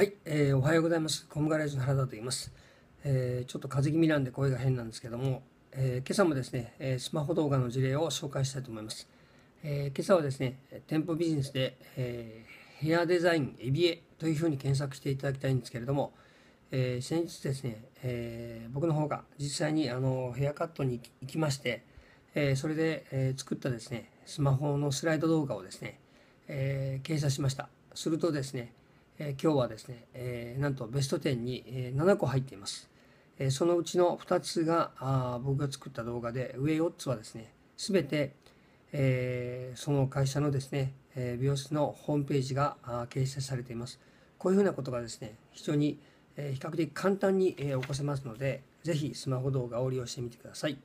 はい、えー、おはようございます。コムガレージの原田と言います。えー、ちょっと風邪気味なんで声が変なんですけども、えー、今朝もですね、えスマホ動画の事例を紹介したいと思います。え今朝はですね、店舗ビジネスで、えヘアデザインエビエというふうに検索していただきたいんですけれども、え先日ですね、え僕の方が実際にあのヘアカットに行きまして、えそれで、え作ったですね、スマホのスライド動画をですね、え掲載しました。するとですね、えー、今日はですね、えー、なんとベスト10に、え7個入っています。えそのうちの2つがあ僕が作った動画で、上4つはですね、全て、えその会社のですね、え美容室のホームページが掲載されています。こういうふうなことがですね、非常に、え比較的簡単に、え起こせますので、是非スマホ動画を利用してみてください。